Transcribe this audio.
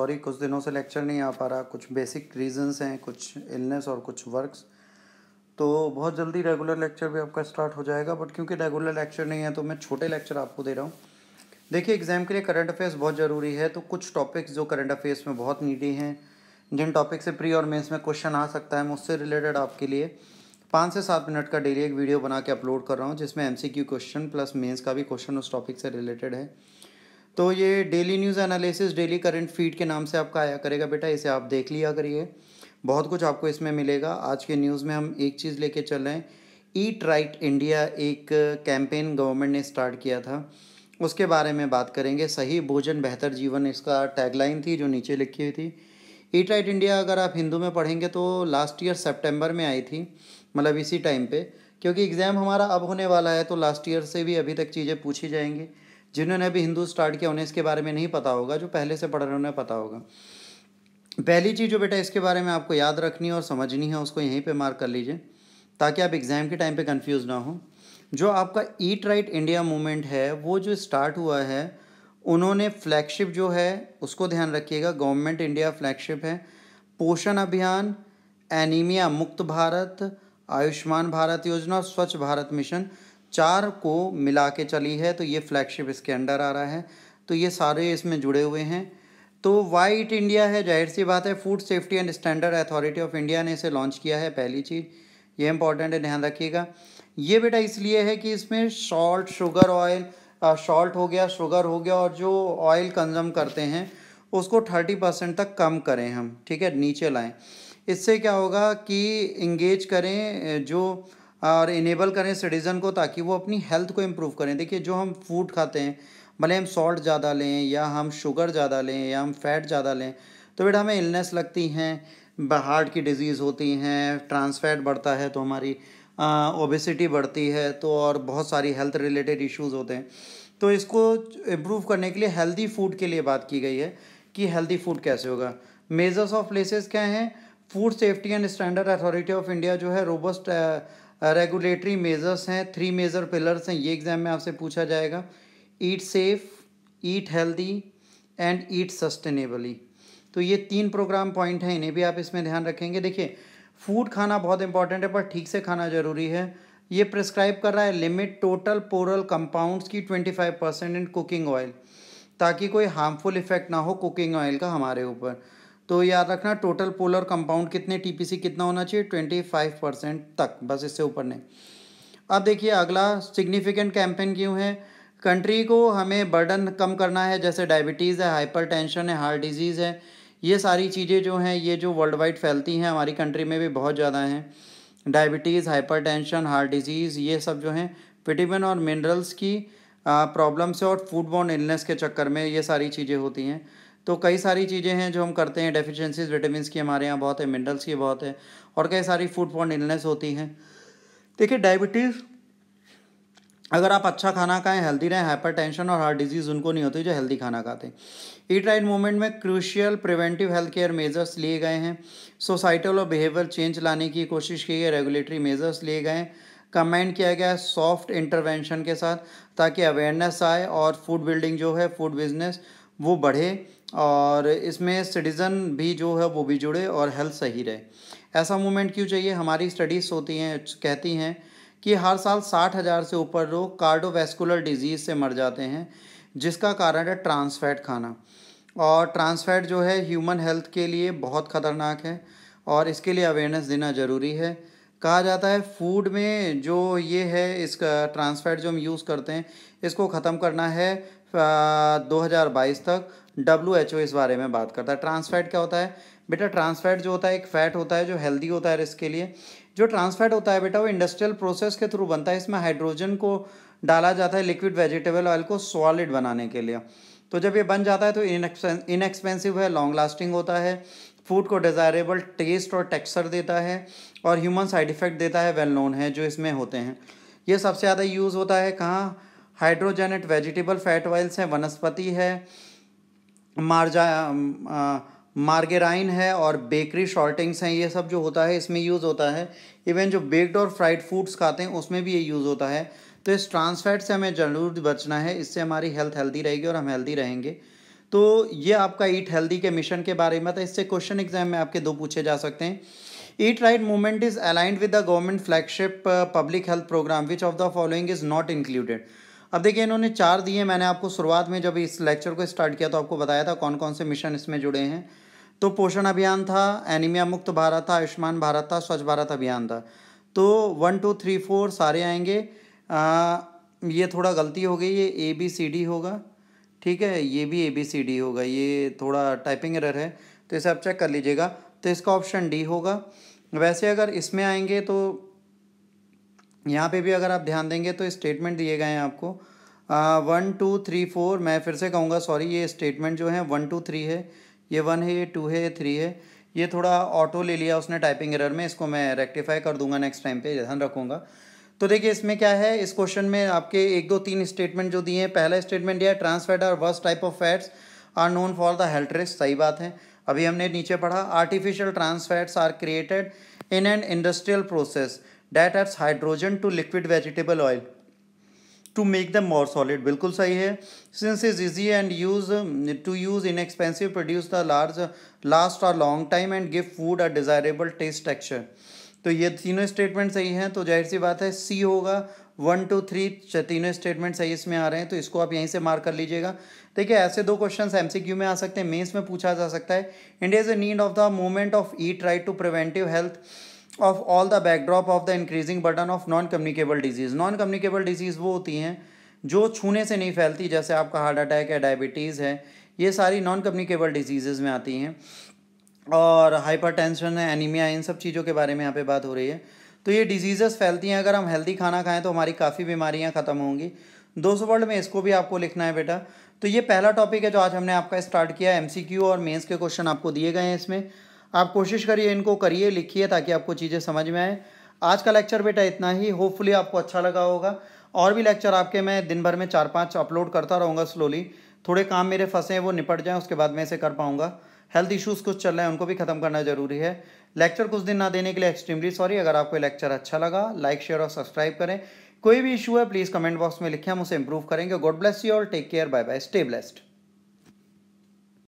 sorry कुछ दिनों से लेक्चर नहीं आ पा रहा कुछ बेसिक रीजंस हैं कुछ इलनेस और कुछ वर्क्स तो बहुत जल्दी रेगुलर लेक्चर भी आपका स्टार्ट हो जाएगा बट क्योंकि रेगुलर लेक्चर नहीं है तो मैं छोटे लेक्चर आपको दे रहा हूँ देखिए एग्ज़ाम के लिए करंट अफेयर्स बहुत ज़रूरी है तो कुछ टॉपिक्स जो करंट अफेयर्स में बहुत नीडी हैं जिन टॉपिक से प्री और मेंस में क्वेश्चन आ सकता है मैं उससे रिलेटेड आपके लिए पाँच से सात मिनट का डेली एक वीडियो बना के अपलोड कर रहा हूँ जिसमें एम क्वेश्चन प्लस मेंस का भी क्वेश्चन उस टॉपिक से रिलेटेड है तो ये daily news analysis daily current feed के नाम से आपका आया करेगा बेटा इसे आप देख लिया करिए बहुत कुछ आपको इसमें मिलेगा आज के न्यूज़ में हम एक चीज़ लेके चल रहे हैं ईट राइट इंडिया एक कैंपेन गवर्नमेंट ने स्टार्ट किया था उसके बारे में बात करेंगे सही भोजन बेहतर जीवन इसका टैगलाइन थी जो नीचे लिखी हुई थी ईट राइट इंडिया अगर आप हिंदू में पढ़ेंगे तो लास्ट ईयर सेप्टेम्बर में आई थी मतलब इसी टाइम पर क्योंकि एग्ज़ाम हमारा अब होने वाला है तो लास्ट ईयर से भी अभी तक चीज़ें पूछी जाएंगी जिन्होंने अभी हिंदू स्टार्ट किया उन्हें इसके बारे में नहीं पता होगा जो पहले से पढ़ रहे हैं उन्हें पता होगा पहली चीज़ जो बेटा इसके बारे में आपको याद रखनी है और समझनी है उसको यहीं पर मार्क कर लीजिए ताकि आप एग्ज़ाम के टाइम पर कन्फ्यूज ना हो जो आपका ईट राइट इंडिया मूवमेंट है वो जो स्टार्ट हुआ है उन्होंने फ्लैगशिप जो है उसको ध्यान रखिएगा गवर्नमेंट इंडिया फ्लैगशिप है पोषण अभियान एनीमिया मुक्त भारत आयुष्मान भारत योजना और स्वच्छ भारत मिशन चार को मिला के चली है तो ये फ्लैगशिप इसके अंडर आ रहा है तो ये सारे इसमें जुड़े हुए हैं तो वाइट इंडिया है जाहिर सी बात है food safety and standard authority of India ने इसे लॉन्च किया है पहली चीज़ ये इंपॉर्टेंट है ध्यान रखिएगा ये बेटा इसलिए है कि इसमें शॉल्ट शुगर ऑयल शॉल्ट हो गया शुगर हो गया और जो ऑयल कंजम करते हैं उसको थर्टी परसेंट तक कम करें हम ठीक है नीचे लाएं इससे क्या होगा कि इंगेज करें जो और इनेबल करें सिटीज़न को ताकि वो अपनी हेल्थ को इम्प्रूव करें देखिए जो हम फूड खाते हैं भले हम सॉल्ट ज़्यादा लें या हम शुगर ज़्यादा लें या हम फैट ज़्यादा लें तो बेटा हमें इलनेस लगती हैं हार्ट की डिजीज़ होती हैं ट्रांसफैट बढ़ता है तो हमारी ओबेसिटी बढ़ती है तो और बहुत सारी हेल्थ रिलेटेड इश्यूज़ होते हैं तो इसको इम्प्रूव करने के लिए हेल्दी फूड के लिए बात की गई है कि हेल्दी फूड कैसे होगा मेजर्स ऑफ प्लेसेस क्या हैं food safety and standard authority of India जो है रोबस्ट रेगुलेटरी uh, मेजर्स हैं थ्री मेजर पिलर्स हैं ये एग्ज़ाम में आपसे पूछा जाएगा eat safe eat healthy and eat sustainably तो ये तीन प्रोग्राम पॉइंट हैं इन्हें भी आप इसमें ध्यान रखेंगे देखिए फूड खाना बहुत इंपॉर्टेंट है पर ठीक से खाना ज़रूरी है ये प्रिस्क्राइब कर रहा है लिमिट टोटल पोरल कंपाउंड्स की twenty five percent in cooking oil ताकि कोई हार्मफुल इफेक्ट ना हो कुकिंग ऑयल का हमारे ऊपर तो याद रखना टोटल पोलर कंपाउंड कितने टीपीसी कितना होना चाहिए ट्वेंटी फाइव परसेंट तक बस इससे ऊपर नहीं अब देखिए अगला सिग्निफिकेंट कैंपेन क्यों है कंट्री को हमें बर्डन कम करना है जैसे डायबिटीज़ है हाइपर है हार्ट डिजीज़ है ये सारी चीज़ें जो हैं ये जो वर्ल्ड वाइड फैलती हैं हमारी कंट्री में भी बहुत ज़्यादा हैं डायबिटीज़ हाइपर हार्ट डिजीज़ ये सब जो हैं विटामिन और मिनरल्स की प्रॉब्लम से और फूड बॉन्ड इलनेस के चक्कर में ये सारी चीज़ें होती हैं तो कई सारी चीज़ें हैं जो हम करते हैं डेफिशिएंसीज विटामिन की हमारे यहाँ बहुत है मिनरल्स की बहुत है और कई सारी फूड बॉन्ड इलनेस होती हैं देखिए डायबिटीज़ अगर आप अच्छा खाना खाएं हेल्दी रहें हाइपरटेंशन और हार्ट डिजीज़ उनको नहीं होती जो हेल्दी खाना खाते हैं ईट राइट मूवमेंट में crucial preventive health care measures लिए गए हैं सोसाइटल और बिहेवियर चेंज लाने की कोशिश की गई रेगुलेटरी मेजर्स लिए गए हैं कमेंड किया गया है सॉफ्ट इंटरवेंशन के साथ ताकि अवेयरनेस आए और फूड बिल्डिंग जो है फूड बिजनेस वो बढ़े और इसमें सिटीज़न भी जो है वो भी जुड़े और हेल्थ सही रहे ऐसा मूवमेंट क्यों चाहिए हमारी स्टडीज़ होती हैं कहती हैं कि हर साल साठ हज़ार से ऊपर लोग कार्डोवेस्कुलर डिजीज़ से मर जाते हैं जिसका कारण है ट्रांसफैट खाना और ट्रांसफैट जो है ह्यूमन हेल्थ के लिए बहुत ख़तरनाक है और इसके लिए अवेयरनेस देना ज़रूरी है कहा जाता है फूड में जो ये है इसका ट्रांसफैट जो हम यूज़ करते हैं इसको ख़त्म करना है 2022 तक डब्ल्यू इस बारे में बात करता है ट्रांसफैट क्या होता है बेटा ट्रांसफैट जो होता है एक फैट होता है जो हेल्दी होता है इसके लिए जो ट्रांसफैट होता है बेटा वो इंडस्ट्रियल प्रोसेस के थ्रू बनता है इसमें हाइड्रोजन को डाला जाता है लिक्विड वेजिटेबल ऑयल को सॉलिड बनाने के लिए तो जब ये बन जाता है तो इनएक्सपेंसिव है लॉन्ग लास्टिंग होता है फूड को डिज़ायरेबल टेस्ट और टेक्सचर देता है और ह्यूमन साइड इफ़ेक्ट देता है वेल नोन है जो इसमें होते हैं ये सबसे ज़्यादा यूज़ होता है कहाँ हाइड्रोजेनेट वेजिटेबल फैट ऑयल्स हैं वनस्पति है मार्जा मार्गेराइन है और बेकरी शॉर्टिंग्स हैं ये सब जो होता है इसमें यूज़ होता है इवन जो बेक्ड और फ्राइड फूड्स खाते हैं उसमें भी ये यूज़ होता है तो इस ट्रांसफैट से हमें जरूर बचना है इससे हमारी हेल्थ हेल्दी रहेगी और हम हेल्दी रहेंगे तो ये आपका ईट हेल्दी के मिशन के बारे में था इससे क्वेश्चन एग्जाम में आपके दो पूछे जा सकते हैं eat right movement is aligned with the government flagship public health programme which of the following is not included अब देखिए इन्होंने चार दिए मैंने आपको शुरुआत में जब इस लेक्चर को स्टार्ट किया तो आपको बताया था कौन कौन से मिशन इसमें जुड़े हैं तो पोषण अभियान था एनीमिया मुक्त भारत था आयुष्मान भारत था स्वच्छ भारत अभियान था तो वन टू थ्री फोर सारे आएंगे आ, ये थोड़ा गलती हो गई ये ए बी सी डी होगा ठीक है ये भी ए बी सी डी होगा ये थोड़ा टाइपिंग एरर है तो इसे आप चेक कर लीजिएगा तो इसका ऑप्शन डी होगा वैसे अगर इसमें आएंगे तो यहाँ पे भी अगर आप ध्यान देंगे तो स्टेटमेंट दिए गए हैं आपको वन टू थ्री फोर मैं फिर से कहूँगा सॉरी ये स्टेटमेंट जो है वन टू थ्री है ये वन है ये टू है ये थ्री है ये थोड़ा ऑटो ले लिया उसने टाइपिंग एरर में इसको मैं रेक्टिफाई कर दूंगा नेक्स्ट टाइम पे ध्यान रखूँगा तो देखिए इसमें क्या है इस क्वेश्चन में आपके एक दो तीन स्टेटमेंट जो दिए हैं पहला स्टेटमेंट दिया है ट्रांसफैट और worst type of fats are known for the health risk सही बात है अभी हमने नीचे पढ़ा artificial trans fats are created in an industrial process that adds hydrogen to liquid vegetable oil to make the more solid बिल्कुल सही है since is easy and use to use in expensive produce the large last और long time and give food a desirable taste texture तो ये तीनों statement सही हैं तो जाहिर सी बात है सी होगा वन टू थ्री तीनों स्टेटमेंट सही इसमें आ रहे हैं तो इसको आप यहीं से मार्क कर लीजिएगा देखिए ऐसे दो क्वेश्चन एमसीक्यू में आ सकते हैं मेंस में पूछा जा सकता है India is a need of the movement of eat right to preventive health of all the backdrop of the increasing burden of non communicable disease non communicable disease वो होती हैं जो छूने से नहीं फैलती जैसे आपका हार्ट अटैक है डायबिटीज़ है ये सारी नॉन कम्युनिकेबल डिजीज़ में आती हैं और हाइपरटेंशन है एनीमिया इन सब चीज़ों के बारे में यहाँ पे बात हो रही है तो ये डिजीज़ फैलती हैं अगर हम हेल्दी खाना खाएं तो हमारी काफ़ी बीमारियाँ ख़त्म होंगी दो सौ वर्ड में इसको भी आपको लिखना है बेटा तो ये पहला टॉपिक है जो आज हमने आपका स्टार्ट किया एम और मेन्स के क्वेश्चन आपको दिए गए हैं इसमें आप कोशिश करिए इनको करिए लिखिए ताकि आपको चीज़ें समझ में आए आज का लेक्चर बेटा इतना ही होपफुली आपको अच्छा लगा होगा और भी लेक्चर आपके मैं दिन भर में चार पाँच अपलोड करता रहूँगा स्लोली थोड़े काम मेरे फंसे हैं वो निपट जाएँ उसके बाद मैं इसे कर पाऊँगा हेल्थ इशूज़ कुछ चल रहे हैं उनको भी ख़त्म करना ज़रूरी है लेक्चर कुछ दिन ना देने के लिए एक्सट्रीमली सॉरी अगर आपको लेक्चर अच्छा लगा लाइक शेयर और सब्सक्राइब करें कोई भी इशू है प्लीज़ कमेंट बॉक्स में लिखें हम उसे इंप्रूव करेंगे गॉड ब्लेस यू और take care bye bye stay blessed